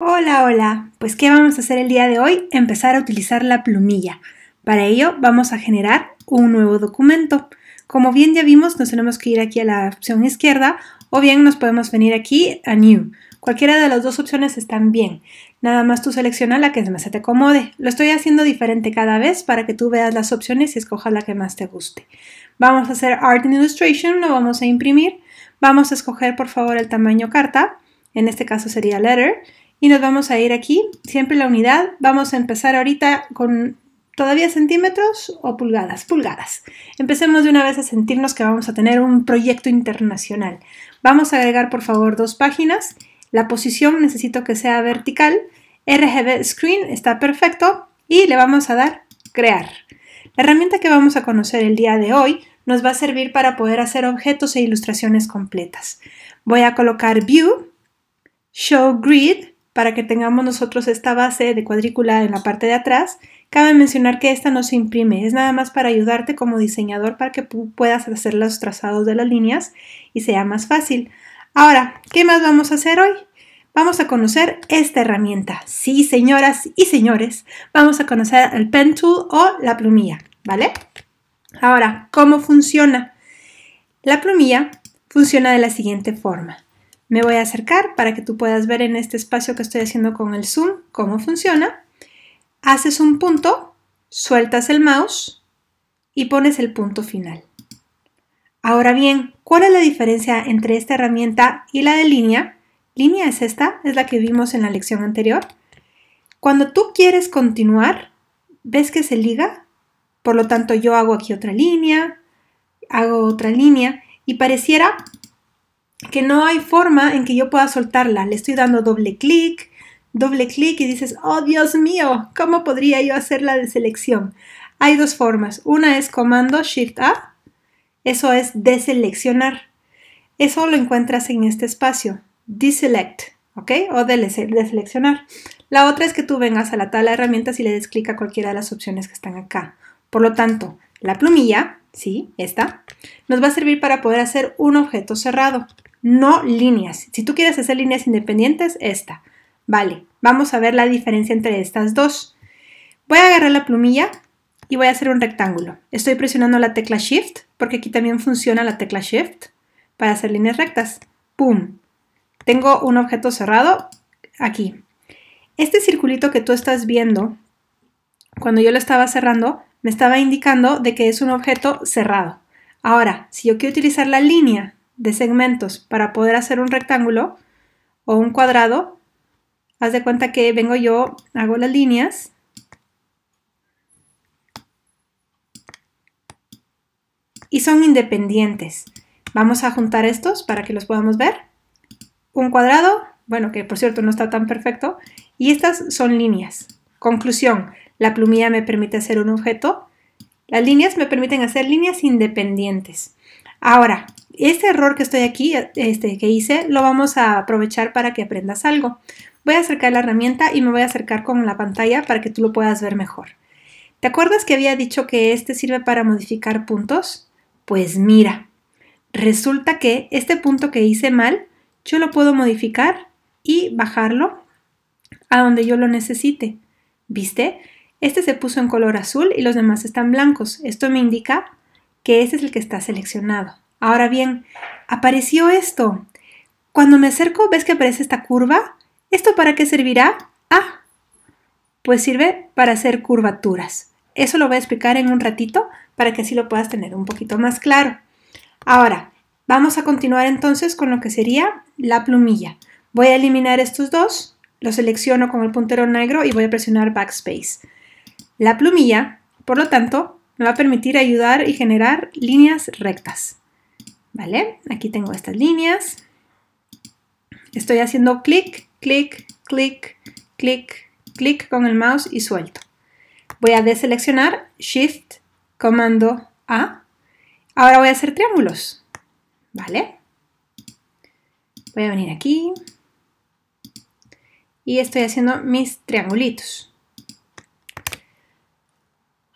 Hola, hola. Pues ¿qué vamos a hacer el día de hoy? Empezar a utilizar la plumilla. Para ello vamos a generar un nuevo documento. Como bien ya vimos, nos tenemos que ir aquí a la opción izquierda o bien nos podemos venir aquí a New. Cualquiera de las dos opciones están bien. Nada más tú selecciona la que más se te acomode. Lo estoy haciendo diferente cada vez para que tú veas las opciones y escojas la que más te guste. Vamos a hacer Art and Illustration, lo vamos a imprimir. Vamos a escoger por favor el tamaño carta. En este caso sería letter y nos vamos a ir aquí, siempre la unidad. Vamos a empezar ahorita con todavía centímetros o pulgadas, pulgadas. Empecemos de una vez a sentirnos que vamos a tener un proyecto internacional. Vamos a agregar por favor dos páginas. La posición necesito que sea vertical. RGB Screen está perfecto y le vamos a dar crear. La herramienta que vamos a conocer el día de hoy nos va a servir para poder hacer objetos e ilustraciones completas. Voy a colocar View, Show Grid, para que tengamos nosotros esta base de cuadrícula en la parte de atrás. Cabe mencionar que esta no se imprime, es nada más para ayudarte como diseñador para que puedas hacer los trazados de las líneas y sea más fácil. Ahora, ¿qué más vamos a hacer hoy? Vamos a conocer esta herramienta. Sí, señoras y señores, vamos a conocer el pen tool o la plumilla, ¿vale? Ahora, ¿cómo funciona? La plumilla funciona de la siguiente forma. Me voy a acercar para que tú puedas ver en este espacio que estoy haciendo con el zoom cómo funciona. Haces un punto, sueltas el mouse y pones el punto final. Ahora bien, ¿cuál es la diferencia entre esta herramienta y la de línea? Línea es esta, es la que vimos en la lección anterior. Cuando tú quieres continuar, ves que se liga, por lo tanto yo hago aquí otra línea, hago otra línea y pareciera que no hay forma en que yo pueda soltarla. Le estoy dando doble clic, doble clic y dices, oh Dios mío, ¿cómo podría yo hacer la deselección? Hay dos formas. Una es comando Shift Up. eso es deseleccionar. Eso lo encuentras en este espacio, deselect, ¿ok? O deseleccionar. La otra es que tú vengas a la tabla de herramientas y le des clic a cualquiera de las opciones que están acá. Por lo tanto, la plumilla, sí, esta, nos va a servir para poder hacer un objeto cerrado no líneas. Si tú quieres hacer líneas independientes, esta. Vale, vamos a ver la diferencia entre estas dos. Voy a agarrar la plumilla y voy a hacer un rectángulo. Estoy presionando la tecla Shift, porque aquí también funciona la tecla Shift, para hacer líneas rectas. ¡Pum! Tengo un objeto cerrado aquí. Este circulito que tú estás viendo, cuando yo lo estaba cerrando, me estaba indicando de que es un objeto cerrado. Ahora, si yo quiero utilizar la línea de segmentos para poder hacer un rectángulo o un cuadrado, haz de cuenta que vengo yo, hago las líneas, y son independientes. Vamos a juntar estos para que los podamos ver. Un cuadrado, bueno, que por cierto no está tan perfecto, y estas son líneas. Conclusión, la plumilla me permite hacer un objeto. Las líneas me permiten hacer líneas independientes. Ahora, este error que estoy aquí, este que hice, lo vamos a aprovechar para que aprendas algo. Voy a acercar la herramienta y me voy a acercar con la pantalla para que tú lo puedas ver mejor. ¿Te acuerdas que había dicho que este sirve para modificar puntos? Pues mira, resulta que este punto que hice mal, yo lo puedo modificar y bajarlo a donde yo lo necesite. ¿Viste? Este se puso en color azul y los demás están blancos. Esto me indica que ese es el que está seleccionado. Ahora bien, apareció esto. Cuando me acerco, ¿ves que aparece esta curva? ¿Esto para qué servirá? Ah, pues sirve para hacer curvaturas. Eso lo voy a explicar en un ratito para que así lo puedas tener un poquito más claro. Ahora, vamos a continuar entonces con lo que sería la plumilla. Voy a eliminar estos dos, los selecciono con el puntero negro y voy a presionar Backspace. La plumilla, por lo tanto, me va a permitir ayudar y generar líneas rectas. ¿Vale? Aquí tengo estas líneas. Estoy haciendo clic, clic, clic, clic, clic con el mouse y suelto. Voy a deseleccionar Shift, Comando A. Ahora voy a hacer triángulos. ¿Vale? Voy a venir aquí. Y estoy haciendo mis triangulitos.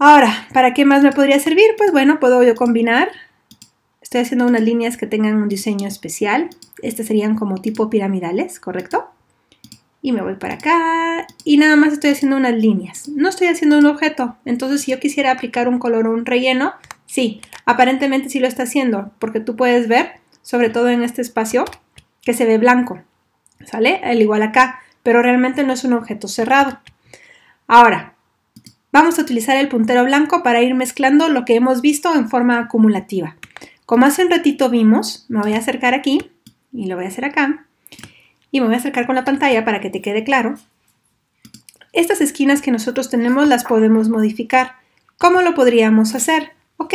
Ahora, ¿para qué más me podría servir? Pues bueno, puedo yo combinar. Estoy haciendo unas líneas que tengan un diseño especial. Estas serían como tipo piramidales, ¿correcto? Y me voy para acá y nada más estoy haciendo unas líneas. No estoy haciendo un objeto. Entonces, si yo quisiera aplicar un color o un relleno, sí, aparentemente sí lo está haciendo, porque tú puedes ver, sobre todo en este espacio, que se ve blanco. ¿Sale? El igual acá, pero realmente no es un objeto cerrado. Ahora, Vamos a utilizar el puntero blanco para ir mezclando lo que hemos visto en forma acumulativa. Como hace un ratito vimos, me voy a acercar aquí y lo voy a hacer acá. Y me voy a acercar con la pantalla para que te quede claro. Estas esquinas que nosotros tenemos las podemos modificar. ¿Cómo lo podríamos hacer? Ok,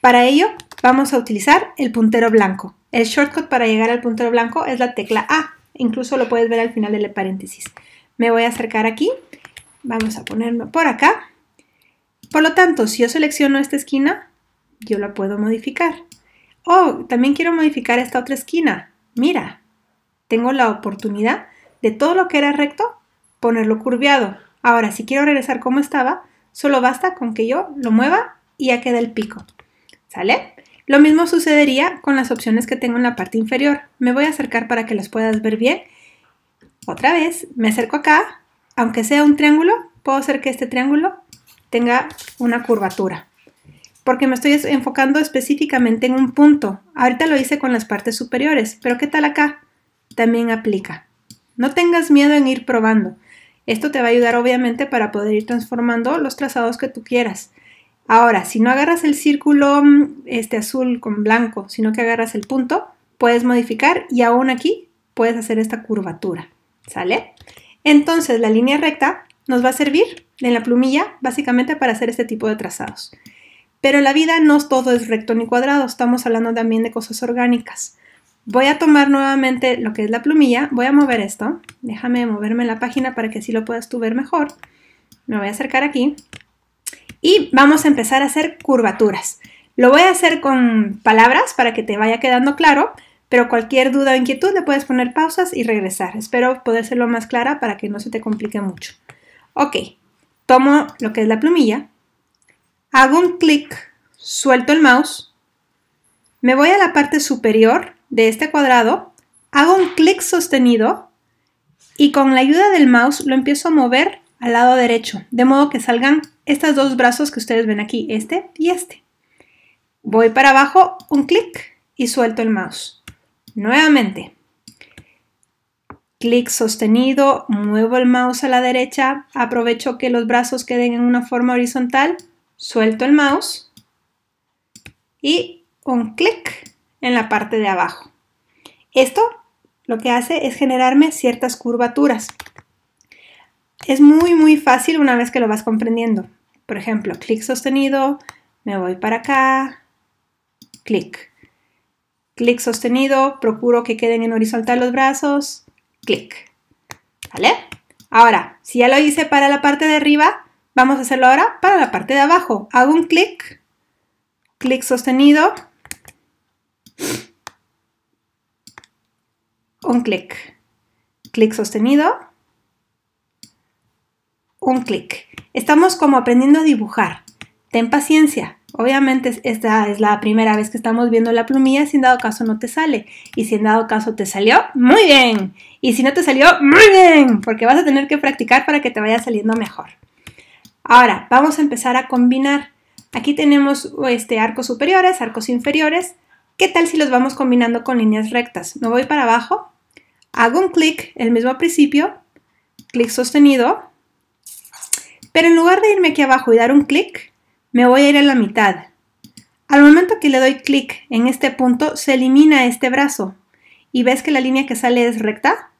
para ello vamos a utilizar el puntero blanco. El shortcut para llegar al puntero blanco es la tecla A. Incluso lo puedes ver al final del paréntesis. Me voy a acercar aquí. Vamos a ponerme por acá. Por lo tanto, si yo selecciono esta esquina, yo la puedo modificar. Oh, también quiero modificar esta otra esquina. Mira, tengo la oportunidad de todo lo que era recto, ponerlo curviado. Ahora, si quiero regresar como estaba, solo basta con que yo lo mueva y ya queda el pico. ¿Sale? Lo mismo sucedería con las opciones que tengo en la parte inferior. Me voy a acercar para que las puedas ver bien. Otra vez, me acerco acá. Aunque sea un triángulo, puedo hacer que este triángulo tenga una curvatura. Porque me estoy enfocando específicamente en un punto. Ahorita lo hice con las partes superiores, pero ¿qué tal acá? También aplica. No tengas miedo en ir probando. Esto te va a ayudar obviamente para poder ir transformando los trazados que tú quieras. Ahora, si no agarras el círculo mm, este azul con blanco, sino que agarras el punto, puedes modificar y aún aquí puedes hacer esta curvatura, ¿sale? Entonces, la línea recta nos va a servir en la plumilla, básicamente para hacer este tipo de trazados. Pero en la vida no todo es recto ni cuadrado, estamos hablando también de cosas orgánicas. Voy a tomar nuevamente lo que es la plumilla, voy a mover esto, déjame moverme en la página para que así lo puedas tú ver mejor. Me voy a acercar aquí y vamos a empezar a hacer curvaturas. Lo voy a hacer con palabras para que te vaya quedando claro, pero cualquier duda o inquietud le puedes poner pausas y regresar. Espero poder hacerlo más clara para que no se te complique mucho. Ok, tomo lo que es la plumilla, hago un clic, suelto el mouse, me voy a la parte superior de este cuadrado, hago un clic sostenido y con la ayuda del mouse lo empiezo a mover al lado derecho, de modo que salgan estos dos brazos que ustedes ven aquí, este y este. Voy para abajo, un clic y suelto el mouse. Nuevamente, clic sostenido, muevo el mouse a la derecha, aprovecho que los brazos queden en una forma horizontal, suelto el mouse y un clic en la parte de abajo. Esto lo que hace es generarme ciertas curvaturas. Es muy muy fácil una vez que lo vas comprendiendo. Por ejemplo, clic sostenido, me voy para acá, clic. Clic sostenido, procuro que queden en horizontal los brazos, clic. ¿Vale? Ahora, si ya lo hice para la parte de arriba, vamos a hacerlo ahora para la parte de abajo. Hago un clic, clic sostenido, un clic, clic sostenido, un clic. Estamos como aprendiendo a dibujar. Ten paciencia, Obviamente esta es la primera vez que estamos viendo la plumilla, si en dado caso no te sale. Y si en dado caso te salió, muy bien. Y si no te salió, muy bien, porque vas a tener que practicar para que te vaya saliendo mejor. Ahora, vamos a empezar a combinar. Aquí tenemos este, arcos superiores, arcos inferiores. ¿Qué tal si los vamos combinando con líneas rectas? Me voy para abajo, hago un clic, el mismo principio, clic sostenido, pero en lugar de irme aquí abajo y dar un clic, me voy a ir a la mitad. Al momento que le doy clic en este punto, se elimina este brazo. ¿Y ves que la línea que sale es recta?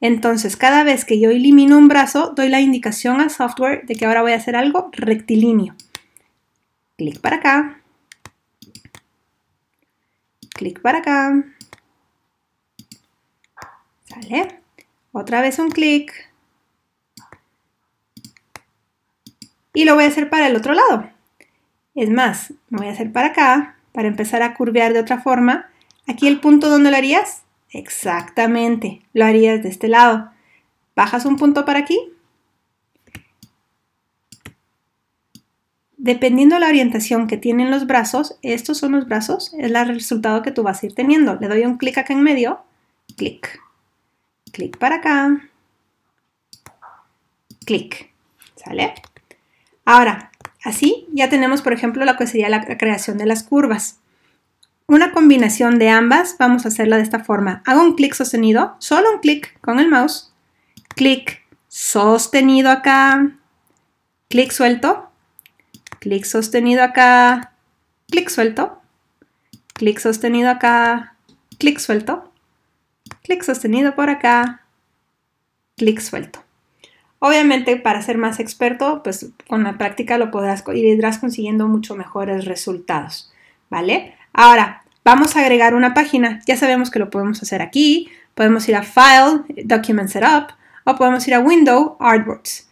Entonces, cada vez que yo elimino un brazo, doy la indicación al software de que ahora voy a hacer algo rectilíneo. Clic para acá. Clic para acá. ¿Sale? Otra vez un clic. Y lo voy a hacer para el otro lado. Es más, me voy a hacer para acá, para empezar a curvear de otra forma. Aquí el punto, donde lo harías? Exactamente, lo harías de este lado. Bajas un punto para aquí. Dependiendo la orientación que tienen los brazos, estos son los brazos, es el resultado que tú vas a ir teniendo. Le doy un clic acá en medio, clic, clic para acá, clic, ¿sale? Ahora, Así ya tenemos, por ejemplo, lo que sería la creación de las curvas. Una combinación de ambas, vamos a hacerla de esta forma. Hago un clic sostenido, solo un clic con el mouse, clic sostenido acá, clic suelto, clic sostenido acá, clic suelto, clic sostenido acá, clic suelto, clic sostenido por acá, clic suelto. Obviamente, para ser más experto, pues con la práctica lo podrás y irás consiguiendo mucho mejores resultados, ¿vale? Ahora, vamos a agregar una página. Ya sabemos que lo podemos hacer aquí. Podemos ir a File, Document Setup, o podemos ir a Window, Artboards.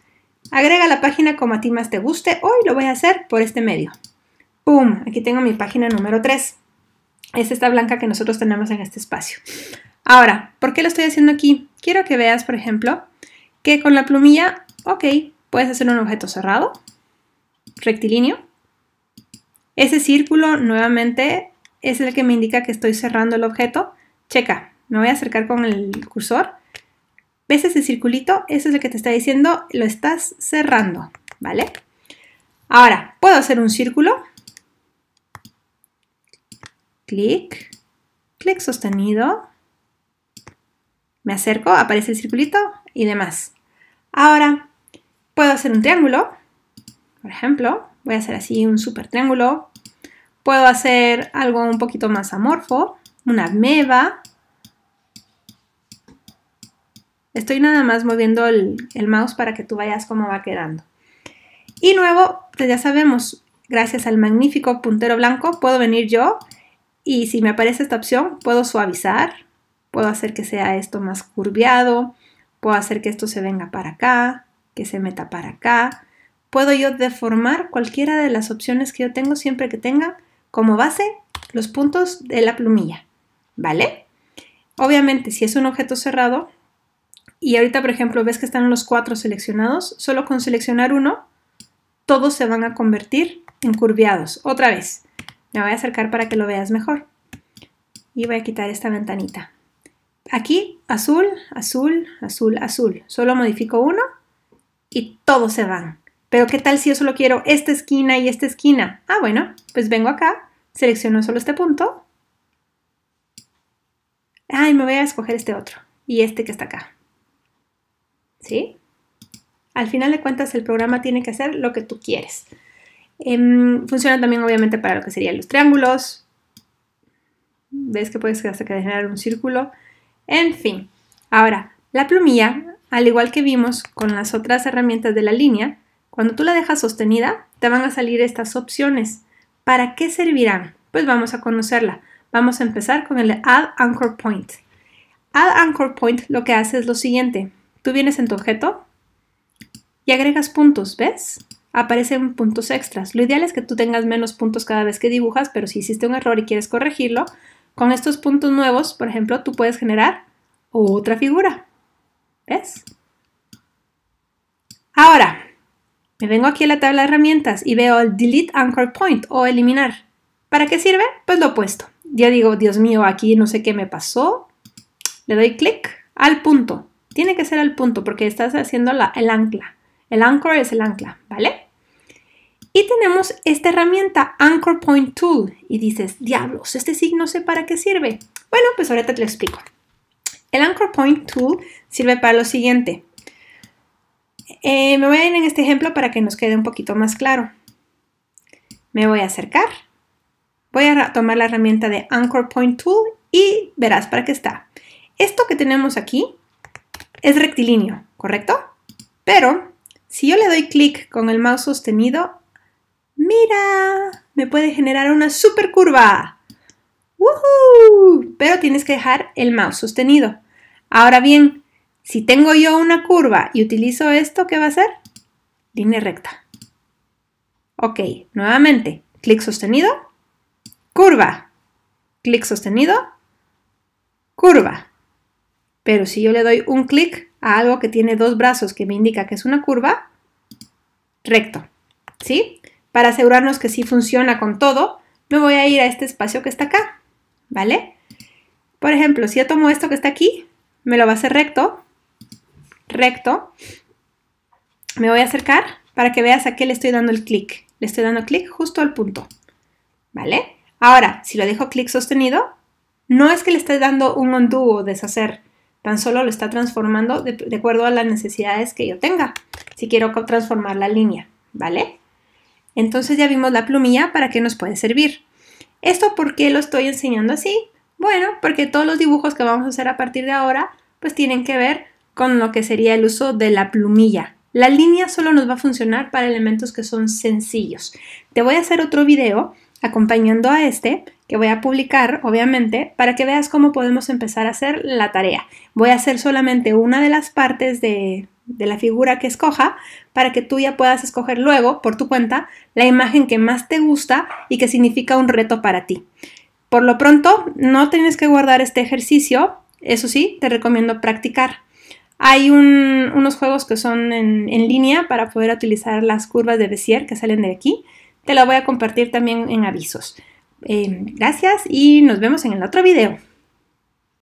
Agrega la página como a ti más te guste. Hoy lo voy a hacer por este medio. ¡Pum! Aquí tengo mi página número 3. Es esta blanca que nosotros tenemos en este espacio. Ahora, ¿por qué lo estoy haciendo aquí? Quiero que veas, por ejemplo, que con la plumilla, ok, puedes hacer un objeto cerrado, rectilíneo. Ese círculo nuevamente es el que me indica que estoy cerrando el objeto. Checa, me voy a acercar con el cursor. ¿Ves ese circulito? Ese es el que te está diciendo, lo estás cerrando, ¿vale? Ahora, puedo hacer un círculo. Clic, clic sostenido. Me acerco, aparece el circulito y demás. Ahora, puedo hacer un triángulo, por ejemplo, voy a hacer así un super triángulo. Puedo hacer algo un poquito más amorfo, una meva. Estoy nada más moviendo el, mouse para que tú vayas cómo va quedando. Y nuevo, pues ya sabemos, gracias al magnífico puntero blanco, puedo venir yo y si me aparece esta opción, puedo suavizar, puedo hacer que sea esto más curviado, Puedo hacer que esto se venga para acá, que se meta para acá. Puedo yo deformar cualquiera de las opciones que yo tengo siempre que tenga como base los puntos de la plumilla, ¿vale? Obviamente, si es un objeto cerrado y ahorita, por ejemplo, ves que están los cuatro seleccionados, solo con seleccionar uno, todos se van a convertir en curviados. Otra vez, me voy a acercar para que lo veas mejor. Y voy a quitar esta ventanita. Aquí, azul, azul, azul, azul. Solo modifico uno y todos se van. Pero ¿qué tal si yo solo quiero esta esquina y esta esquina? Ah, bueno, pues vengo acá, selecciono solo este punto. Ay, me voy a escoger este otro y este que está acá. ¿Sí? Al final de cuentas, el programa tiene que hacer lo que tú quieres. Em, funciona también, obviamente, para lo que serían los triángulos. ¿Ves que puedes hasta generar un círculo? En fin, ahora, la plumilla, al igual que vimos con las otras herramientas de la línea, cuando tú la dejas sostenida, te van a salir estas opciones. ¿Para qué servirán? Pues vamos a conocerla. Vamos a empezar con el Add Anchor Point. Add Anchor Point lo que hace es lo siguiente. Tú vienes en tu objeto y agregas puntos, ¿ves? Aparecen puntos extras. Lo ideal es que tú tengas menos puntos cada vez que dibujas, pero si hiciste un error y quieres corregirlo, con estos puntos nuevos, por ejemplo, tú puedes generar otra figura. ¿Ves? Ahora, me vengo aquí a la tabla de herramientas y veo el Delete Anchor Point o eliminar. ¿Para qué sirve? Pues lo opuesto. Ya digo, Dios mío, aquí no sé qué me pasó. Le doy clic al punto. Tiene que ser el punto porque estás haciendo el ancla. El anchor es el ancla, ¿vale? Y tenemos esta herramienta Anchor Point Tool y dices, diablos, este signo sé para qué sirve. Bueno, pues ahorita te lo explico. El Anchor Point Tool sirve para lo siguiente. Eh, me voy a ir en este ejemplo para que nos quede un poquito más claro. Me voy a acercar. Voy a tomar la herramienta de Anchor Point Tool y verás para qué está. Esto que tenemos aquí es rectilíneo, ¿correcto? Pero si yo le doy clic con el mouse sostenido, mira, me puede generar una super curva. Pero tienes que dejar el mouse sostenido. Ahora bien, si tengo yo una curva y utilizo esto, ¿qué va a hacer? Línea recta. Ok, nuevamente, clic sostenido, curva, clic sostenido, curva. Pero si yo le doy un clic a algo que tiene dos brazos que me indica que es una curva, recto, ¿sí? Para asegurarnos que sí funciona con todo, me voy a ir a este espacio que está acá, ¿vale? Por ejemplo, si yo tomo esto que está aquí, me lo va a hacer recto, recto, me voy a acercar para que veas a qué le estoy dando el clic. Le estoy dando clic justo al punto, ¿vale? Ahora, si lo dejo clic sostenido, no es que le esté dando un undo o deshacer, tan solo lo está transformando de, de acuerdo a las necesidades que yo tenga, si quiero transformar la línea, ¿vale? Entonces ya vimos la plumilla para qué nos puede servir. ¿Esto por qué lo estoy enseñando así? Bueno, porque todos los dibujos que vamos a hacer a partir de ahora pues tienen que ver con lo que sería el uso de la plumilla. La línea solo nos va a funcionar para elementos que son sencillos. Te voy a hacer otro video acompañando a este que voy a publicar, obviamente, para que veas cómo podemos empezar a hacer la tarea. Voy a hacer solamente una de las partes de, de la figura que escoja para que tú ya puedas escoger luego, por tu cuenta, la imagen que más te gusta y que significa un reto para ti. Por lo pronto, no tienes que guardar este ejercicio, eso sí, te recomiendo practicar. Hay unos juegos que son en, línea para poder utilizar las curvas de Bézier que salen de aquí. Te la voy a compartir también en avisos. Eh, gracias y nos vemos en el otro video.